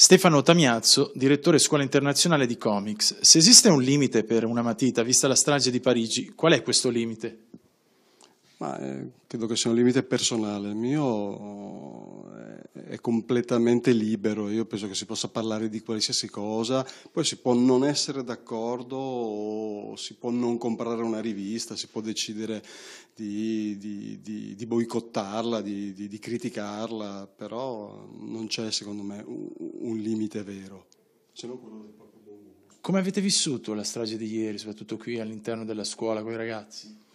Stefano Tamiazzo, direttore Scuola Internazionale di Comics. Se esiste un limite per una matita, vista la strage di Parigi, qual è questo limite? Ma, eh, credo che sia un limite personale. Il mio è completamente libero, io penso che si possa parlare di qualsiasi cosa, poi si può non essere d'accordo o si può non comprare una rivista, si può decidere di, di, di, di boicottarla, di, criticarla, però non c'è secondo me un, un limite vero, se non quello del proprio buon gusto. Come avete vissuto la strage di ieri, soprattutto qui all'interno della scuola con i ragazzi?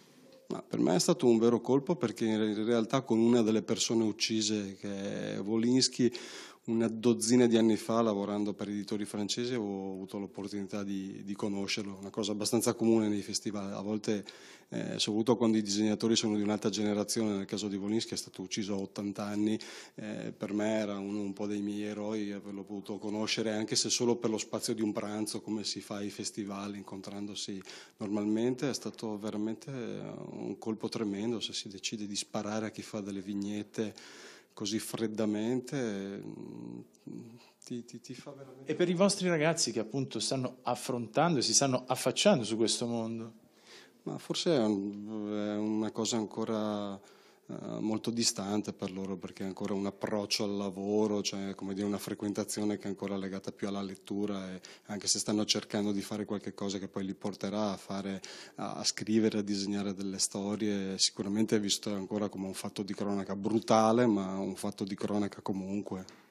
Ma per me è stato un vero colpo perché in realtà con una delle persone uccise, che è Volinsky, una dozzina di anni fa, lavorando per editori francesi, ho avuto l'opportunità di, di conoscerlo, una cosa abbastanza comune nei festival. A volte, eh, soprattutto quando i disegnatori sono di un'altra generazione, nel caso di Volinsky è stato ucciso a 80 anni, eh, per me era uno un po' dei miei eroi averlo potuto conoscere, anche se solo per lo spazio di un pranzo, come si fa ai festival, incontrandosi normalmente, è stato veramente un colpo tremendo se si decide di sparare a chi fa delle vignette così freddamente mm, ti, ti, ti, fa veramente... E per i vostri ragazzi che appunto stanno affrontando e si stanno affacciando su questo mondo? Ma forse è, è una cosa ancora eh, molto distante per loro perché è ancora un approccio al lavoro, cioè come dire una frequentazione che è ancora legata più alla lettura e anche se stanno cercando di fare qualche cosa che poi li porterà a, fare, a, a scrivere, a disegnare delle storie, sicuramente è visto ancora come un fatto di cronaca brutale ma un fatto di cronaca comunque.